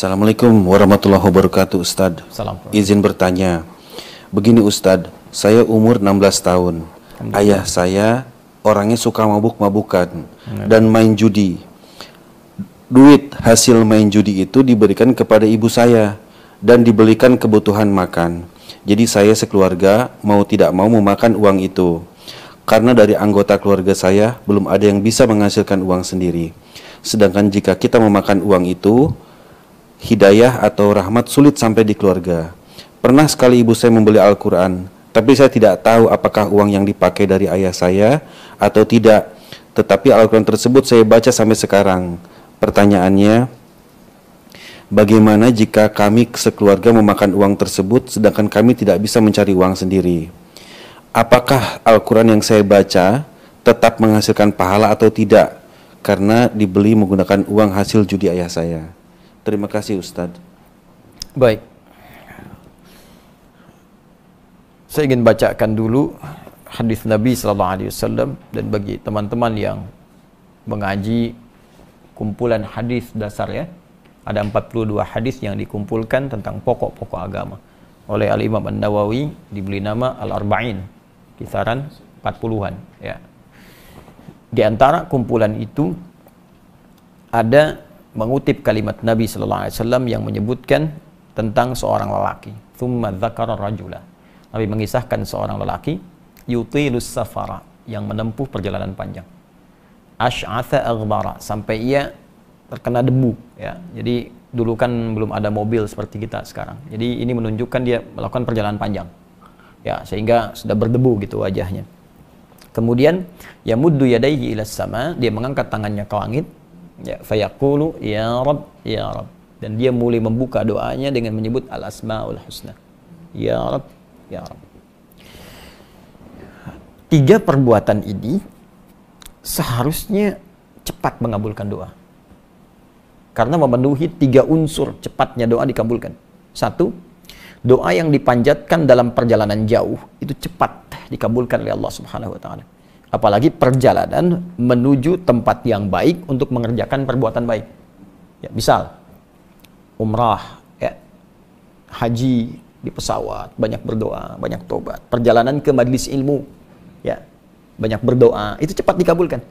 Assalamualaikum warahmatullahi wabarakatuh Ustadz. Izin bertanya. Begini Ustadz, saya umur 16 tahun. Ayah saya orangnya suka mabuk-mabukan dan main judi. Duit hasil main judi itu diberikan kepada ibu saya dan dibelikan kebutuhan makan. Jadi saya sekeluarga mau tidak mau memakan uang itu. Karena dari anggota keluarga saya belum ada yang bisa menghasilkan uang sendiri. Sedangkan jika kita memakan uang itu, hidayah atau rahmat sulit sampai di keluarga. Pernah sekali ibu saya membeli Al-Quran, tapi saya tidak tahu apakah uang yang dipakai dari ayah saya atau tidak. Tetapi Al-Quran tersebut saya baca sampai sekarang. Pertanyaannya, bagaimana jika kami sekeluarga memakan uang tersebut sedangkan kami tidak bisa mencari uang sendiri? Apakah Al-Quran yang saya baca tetap menghasilkan pahala atau tidak? Karena dibeli menggunakan uang hasil judi ayah saya. Terima kasih Ustadz. Baik. Saya ingin bacakan dulu hadis Nabi sallallahu alaihi wasallam dan bagi teman-teman yang mengaji kumpulan hadis dasar ya. Ada 42 hadis yang dikumpulkan tentang pokok-pokok agama oleh Al Imam An-Nawawi diberi nama Al Arba'in, kisaran 40-an ya. Di antara kumpulan itu ada mengutip kalimat Nabi Sallallahu Alaihi Wasallam yang menyebutkan tentang seorang lelaki. Thumma dzakara rajula. Nabi mengisahkan seorang lelaki yutilus safara yang menempuh perjalanan panjang. Ash'atha aghbara sampai ia terkena debu ya. Jadi dulu kan belum ada mobil seperti kita sekarang. Jadi ini menunjukkan dia melakukan perjalanan panjang. Ya, sehingga sudah berdebu gitu wajahnya. Kemudian ya muddu ilas sama, dia mengangkat tangannya ke langit ya fayaqulu ya rab ya rab dan dia mulai membuka doanya dengan menyebut al asmaul husna ya rab ya rab tiga perbuatan ini seharusnya cepat mengabulkan doa karena memenuhi tiga unsur cepatnya doa dikabulkan satu doa yang dipanjatkan dalam perjalanan jauh itu cepat dikabulkan oleh Allah Subhanahu wa taala apalagi perjalanan menuju tempat yang baik untuk mengerjakan perbuatan baik. Ya, misal umrah, ya, haji di pesawat, banyak berdoa, banyak tobat. Perjalanan ke majelis ilmu, ya, banyak berdoa, itu cepat dikabulkan.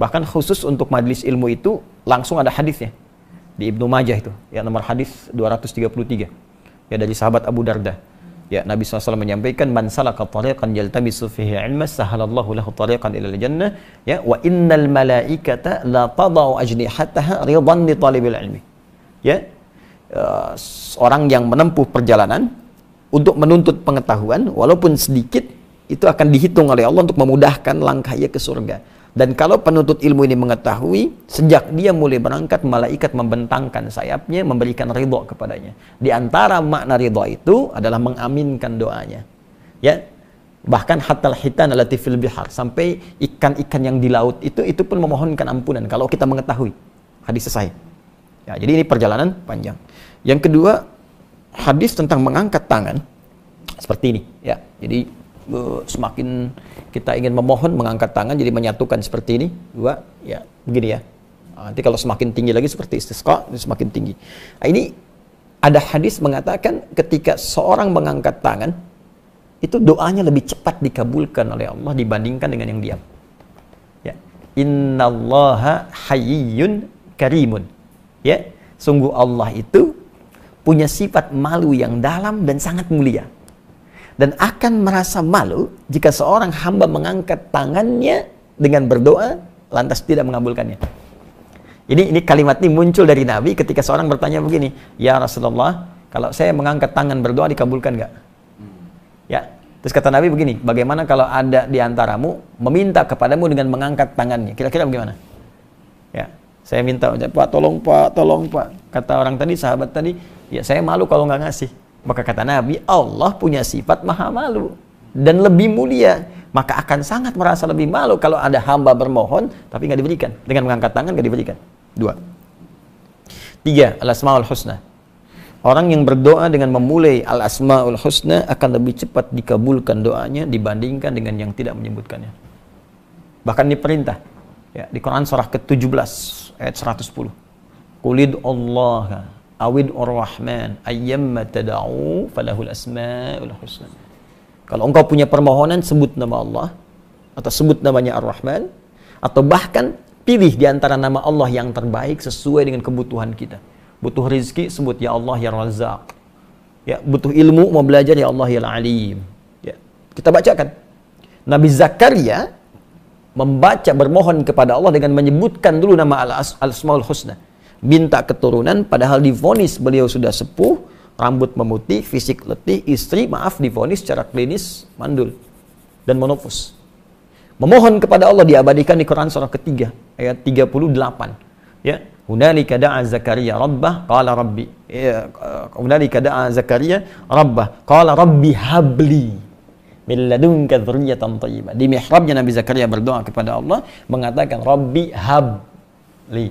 Bahkan khusus untuk majelis ilmu itu langsung ada hadisnya di Ibnu Majah itu, ya nomor hadis 233. Ya dari sahabat Abu Darda. Ya, Nabi SAW menyampaikan man salaka tariqan yaltamisu fihi ilma sahalallahu lahu tariqan ilal jannah ya wa innal malaikata la tadau ajnihataha ridan li talibil ilmi. Ya. Uh, eh, orang yang menempuh perjalanan untuk menuntut pengetahuan walaupun sedikit itu akan dihitung oleh Allah untuk memudahkan langkah ia ke surga. Dan kalau penuntut ilmu ini mengetahui, sejak dia mulai berangkat, malaikat membentangkan sayapnya, memberikan ridho kepadanya. Di antara makna ridho itu adalah mengaminkan doanya. Ya, bahkan hatal hitan latifil bihar sampai ikan-ikan yang di laut itu itu pun memohonkan ampunan kalau kita mengetahui hadis selesai ya, jadi ini perjalanan panjang yang kedua hadis tentang mengangkat tangan seperti ini ya jadi semakin kita ingin memohon mengangkat tangan jadi menyatukan seperti ini dua ya begini ya ah, nanti kalau semakin tinggi lagi seperti istisqa semakin tinggi nah, ini ada hadis mengatakan ketika seorang mengangkat tangan itu doanya lebih cepat dikabulkan oleh Allah dibandingkan dengan yang diam ya innallaha hayyun karimun ya sungguh Allah itu punya sifat malu yang dalam dan sangat mulia dan akan merasa malu jika seorang hamba mengangkat tangannya dengan berdoa lantas tidak mengabulkannya. Ini ini kalimat ini muncul dari Nabi ketika seorang bertanya begini, "Ya Rasulullah, kalau saya mengangkat tangan berdoa dikabulkan nggak?" Ya. Terus kata Nabi begini, "Bagaimana kalau ada di antaramu meminta kepadamu dengan mengangkat tangannya?" Kira-kira bagaimana? Ya. Saya minta, "Pak, tolong Pak, tolong Pak." Kata orang tadi, sahabat tadi, "Ya, saya malu kalau nggak ngasih." Maka kata Nabi, Allah punya sifat maha malu dan lebih mulia. Maka akan sangat merasa lebih malu kalau ada hamba bermohon tapi nggak diberikan. Dengan mengangkat tangan nggak diberikan. Dua. Tiga, al-asma'ul husna. Orang yang berdoa dengan memulai al-asma'ul husna akan lebih cepat dikabulkan doanya dibandingkan dengan yang tidak menyebutkannya. Bahkan diperintah. Ya, di Quran surah ke-17 ayat 110. Kulid Allah awid ar-Rahman ayyamma tada'u falahul asma'ul husna. Kalau engkau punya permohonan sebut nama Allah atau sebut namanya Ar-Rahman atau bahkan pilih di antara nama Allah yang terbaik sesuai dengan kebutuhan kita. Butuh rizki sebut ya Allah ya Razak. Ya, butuh ilmu mau belajar ya Allah ya Alim. Ya, kita bacakan. Nabi Zakaria membaca bermohon kepada Allah dengan menyebutkan dulu nama Al-Asmaul Husna minta keturunan padahal divonis beliau sudah sepuh, rambut memutih, fisik letih, istri maaf divonis secara klinis mandul dan monopus. Memohon kepada Allah diabadikan di Quran surah ketiga ayat 38. Ya, Hunalika da'a Zakaria rabbah qala rabbi. Ya, Hunalika da'a Zakaria rabbah qala rabbi habli min ladunka dzurriyyatan thayyibah. Di mihrabnya Nabi Zakaria berdoa kepada Allah mengatakan Rabbi habli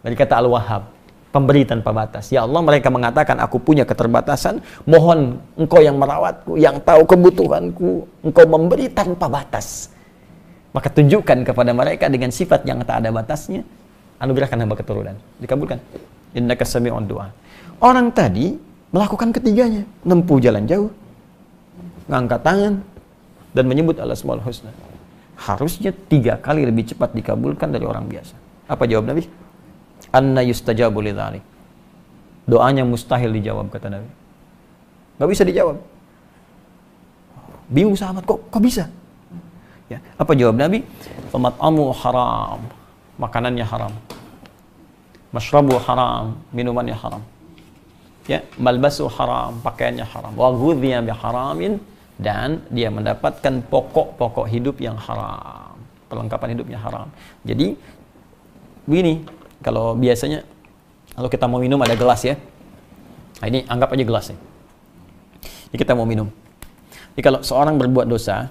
dari kata Al-Wahhab, pemberi tanpa batas. Ya Allah, mereka mengatakan aku punya keterbatasan, mohon engkau yang merawatku, yang tahu kebutuhanku, engkau memberi tanpa batas. Maka tunjukkan kepada mereka dengan sifat yang tak ada batasnya, anugerahkan hamba keturunan. Dikabulkan. Inna kasami'un doa. Orang tadi melakukan ketiganya, nempuh jalan jauh, mengangkat tangan, dan menyebut Allah Subhanahu Husna. Harusnya tiga kali lebih cepat dikabulkan dari orang biasa. Apa jawab Nabi? anna yustajabu lidzalik. Doanya mustahil dijawab kata Nabi. Gak bisa dijawab. Bingung sahabat kok kok bisa? Ya, apa jawab Nabi? Amu haram. Makanannya haram. Mashrabu haram, minumannya haram. Ya, malbasu haram, pakaiannya haram. Wa ghudhiya bi haramin dan dia mendapatkan pokok-pokok hidup yang haram. Perlengkapan hidupnya haram. Jadi, begini, kalau biasanya kalau kita mau minum ada gelas ya. Nah, ini anggap aja gelas ya. Ini kita mau minum. Jadi kalau seorang berbuat dosa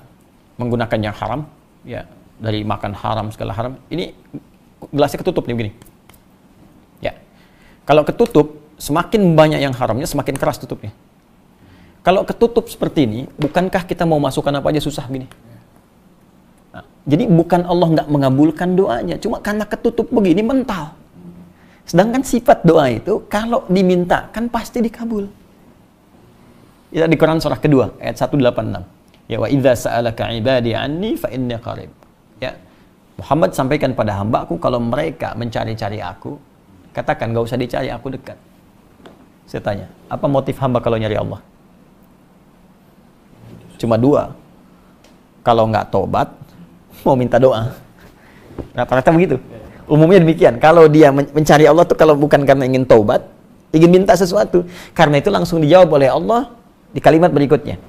menggunakan yang haram, ya dari makan haram segala haram, ini gelasnya ketutup nih begini. Ya. Kalau ketutup, semakin banyak yang haramnya semakin keras tutupnya. Kalau ketutup seperti ini, bukankah kita mau masukkan apa aja susah gini? Nah, jadi bukan Allah nggak mengabulkan doanya, cuma karena ketutup begini mental. Sedangkan sifat doa itu kalau diminta kan pasti dikabul. Ya, di Quran surah kedua ayat 186. Ya wa idza sa'alaka ibadi anni fa inni qarib. Ya. Muhammad sampaikan pada hamba aku kalau mereka mencari-cari aku, katakan gak usah dicari aku dekat. Saya tanya, apa motif hamba kalau nyari Allah? Cuma dua. Kalau nggak tobat, mau minta doa. Rata-rata begitu. Umumnya demikian. Kalau dia mencari Allah tuh kalau bukan karena ingin taubat, ingin minta sesuatu, karena itu langsung dijawab oleh Allah di kalimat berikutnya.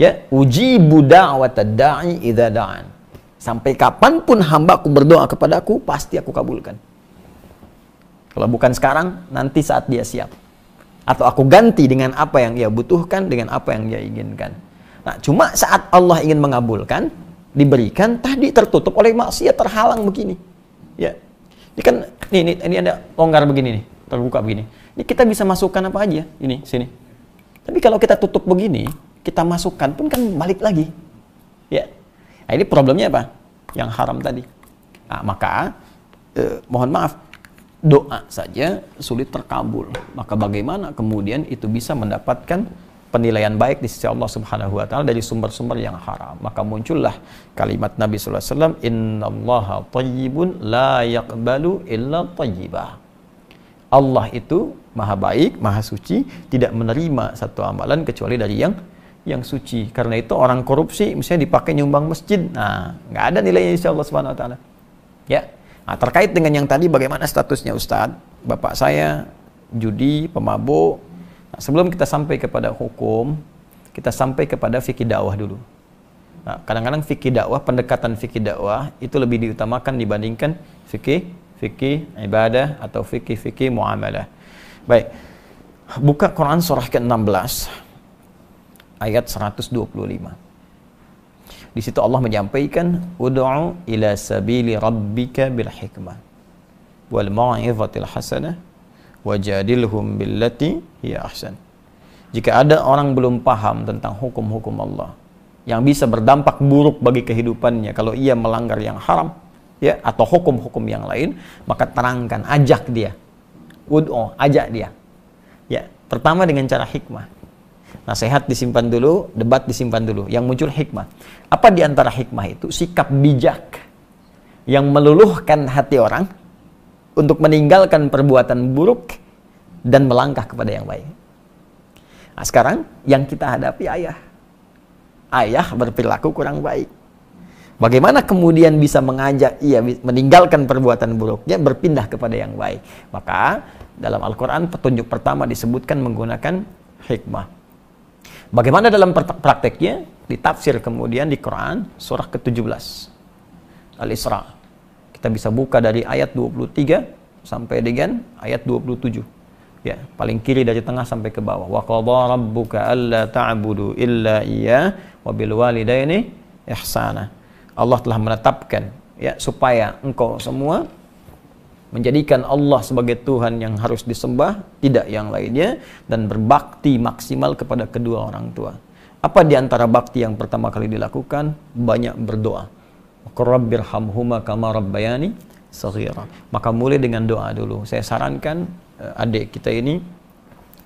Ya, uji da'wata da'i idza Sampai kapanpun hamba ku berdoa kepada kepadaku, pasti aku kabulkan. Kalau bukan sekarang, nanti saat dia siap. Atau aku ganti dengan apa yang ia butuhkan, dengan apa yang dia inginkan. Nah, cuma saat Allah ingin mengabulkan, diberikan, tadi tertutup oleh maksiat, terhalang begini. Ya, ini kan nih ini, ini ada longgar begini nih, terbuka begini. Ini kita bisa masukkan apa aja ini sini. Tapi kalau kita tutup begini, kita masukkan pun kan balik lagi. Ya. Nah, ini problemnya apa? Yang haram tadi. Nah, maka eh, mohon maaf doa saja sulit terkabul. Maka bagaimana kemudian itu bisa mendapatkan penilaian baik di sisi Allah Subhanahu wa taala dari sumber-sumber yang haram. Maka muncullah kalimat Nabi sallallahu alaihi wasallam, "Innallaha thayyibun la yaqbalu illa thayyibah." Allah itu maha baik, maha suci, tidak menerima satu amalan kecuali dari yang yang suci. Karena itu orang korupsi misalnya dipakai nyumbang masjid, nah nggak ada nilainya insya Allah Subhanahu Wa Taala. Ya, nah, terkait dengan yang tadi bagaimana statusnya Ustadz, bapak saya judi, pemabuk, Nah, sebelum kita sampai kepada hukum, kita sampai kepada fikih dakwah dulu. Nah, kadang-kadang fikih dakwah, pendekatan fikih dakwah itu lebih diutamakan dibandingkan fikih fikih ibadah atau fikih fikih muamalah. Baik. Buka Quran surah ke-16 ayat 125. Di situ Allah menyampaikan ud'u ila sabili rabbika bil hikmah wal mau'izatil hasanah wajadilhum billati hiya ahsan. Jika ada orang belum paham tentang hukum-hukum Allah yang bisa berdampak buruk bagi kehidupannya kalau ia melanggar yang haram ya atau hukum-hukum yang lain, maka terangkan, ajak dia. Ud'u, oh, ajak dia. Ya, pertama dengan cara hikmah. Nasihat disimpan dulu, debat disimpan dulu. Yang muncul hikmah. Apa di antara hikmah itu? Sikap bijak yang meluluhkan hati orang untuk meninggalkan perbuatan buruk dan melangkah kepada yang baik. Nah, sekarang yang kita hadapi ayah. Ayah berperilaku kurang baik. Bagaimana kemudian bisa mengajak ia meninggalkan perbuatan buruknya berpindah kepada yang baik? Maka dalam Al-Qur'an petunjuk pertama disebutkan menggunakan hikmah. Bagaimana dalam prakteknya? Ditafsir kemudian di Quran surah ke-17 Al-Isra. Kita bisa buka dari ayat 23 sampai dengan ayat 27. Ya, paling kiri dari tengah sampai ke bawah. Wa qadha rabbuka alla ta'budu illa iya wa bil walidaini ihsana. Allah telah menetapkan ya supaya engkau semua menjadikan Allah sebagai Tuhan yang harus disembah, tidak yang lainnya, dan berbakti maksimal kepada kedua orang tua. Apa di antara bakti yang pertama kali dilakukan? Banyak berdoa. Rabbirhamhuma kama rabbayani saghira. Maka mulai dengan doa dulu. Saya sarankan eh, adik kita ini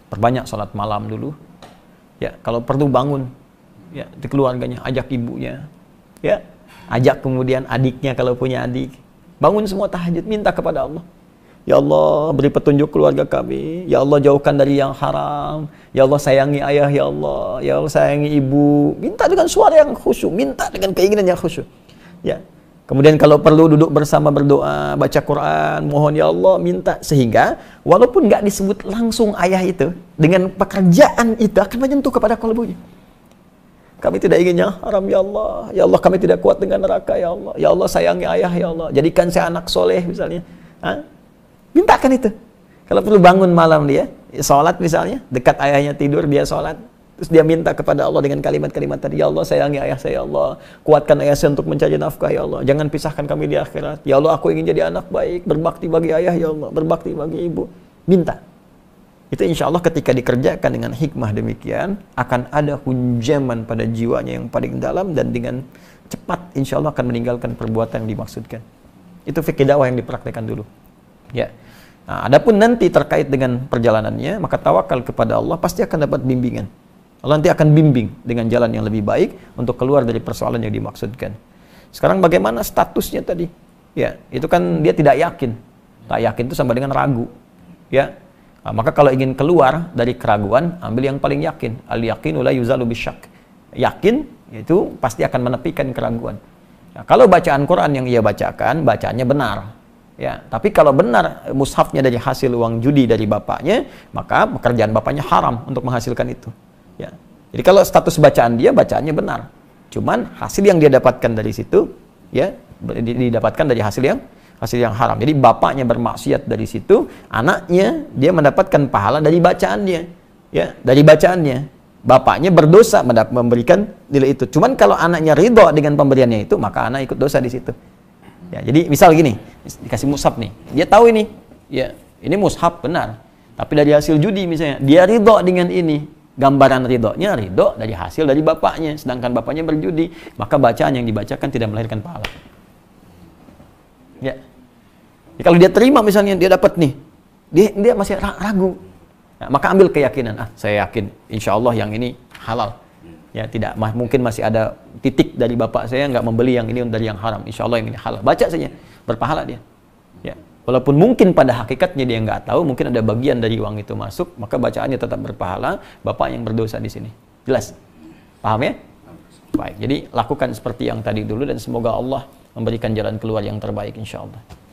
perbanyak salat malam dulu. Ya, kalau perlu bangun ya di keluarganya, ajak ibunya. Ya, ajak kemudian adiknya kalau punya adik. Bangun semua tahajud, minta kepada Allah. Ya Allah, beri petunjuk keluarga kami. Ya Allah, jauhkan dari yang haram. Ya Allah, sayangi ayah. Ya Allah, ya Allah, sayangi ibu. Minta dengan suara yang khusyuk. Minta dengan keinginan yang khusyuk. Ya. Kemudian kalau perlu duduk bersama berdoa, baca Quran, mohon ya Allah, minta sehingga walaupun nggak disebut langsung ayah itu dengan pekerjaan itu akan menyentuh kepada kalbunya. Kami tidak inginnya haram ya Allah. Ya Allah kami tidak kuat dengan neraka ya Allah. Ya Allah sayangi ayah ya Allah. Jadikan saya anak soleh misalnya. ha? Mintakan itu. Kalau perlu bangun malam dia, ya sholat misalnya, dekat ayahnya tidur dia sholat. Terus dia minta kepada Allah dengan kalimat-kalimat tadi, Ya Allah sayangi ayah saya, Ya Allah. Kuatkan ayah saya untuk mencari nafkah, Ya Allah. Jangan pisahkan kami di akhirat. Ya Allah, aku ingin jadi anak baik, berbakti bagi ayah, Ya Allah. Berbakti bagi ibu. Minta. Itu insya Allah ketika dikerjakan dengan hikmah demikian, akan ada hunjaman pada jiwanya yang paling dalam dan dengan cepat insya Allah akan meninggalkan perbuatan yang dimaksudkan. Itu fikir dakwah yang dipraktekan dulu. Ya. Nah, adapun nanti terkait dengan perjalanannya, maka tawakal kepada Allah pasti akan dapat bimbingan. Allah nanti akan bimbing dengan jalan yang lebih baik untuk keluar dari persoalan yang dimaksudkan. Sekarang bagaimana statusnya tadi? Ya, itu kan dia tidak yakin. Tak yakin itu sama dengan ragu. Ya. Nah, maka kalau ingin keluar dari keraguan, ambil yang paling yakin. Al yakin la yuzalu bisyak. Yakin itu pasti akan menepikan keraguan. Nah, kalau bacaan Quran yang ia bacakan, bacaannya benar. Ya, tapi kalau benar mushafnya dari hasil uang judi dari bapaknya, maka pekerjaan bapaknya haram untuk menghasilkan itu. Ya. Jadi kalau status bacaan dia bacaannya benar. Cuman hasil yang dia dapatkan dari situ ya didapatkan dari hasil yang hasil yang haram. Jadi bapaknya bermaksiat dari situ, anaknya dia mendapatkan pahala dari bacaannya. Ya, dari bacaannya. Bapaknya berdosa memberikan nilai itu. Cuman kalau anaknya ridho dengan pemberiannya itu, maka anak ikut dosa di situ. Ya, jadi misal gini, dikasih mushaf nih. Dia tahu ini. Ya, ini mushaf benar. Tapi dari hasil judi misalnya, dia ridho dengan ini gambaran ridhonya ridho dari hasil dari bapaknya sedangkan bapaknya berjudi maka bacaan yang dibacakan tidak melahirkan pahala ya, ya kalau dia terima misalnya dia dapat nih dia dia masih ragu ya, maka ambil keyakinan ah saya yakin insya Allah yang ini halal ya tidak ma mungkin masih ada titik dari bapak saya nggak membeli yang ini dari yang haram insya Allah yang ini halal baca saja berpahala dia Walaupun mungkin pada hakikatnya dia nggak tahu, mungkin ada bagian dari uang itu masuk, maka bacaannya tetap berpahala, Bapak yang berdosa di sini. Jelas? Paham ya? Baik, jadi lakukan seperti yang tadi dulu dan semoga Allah memberikan jalan keluar yang terbaik insya Allah.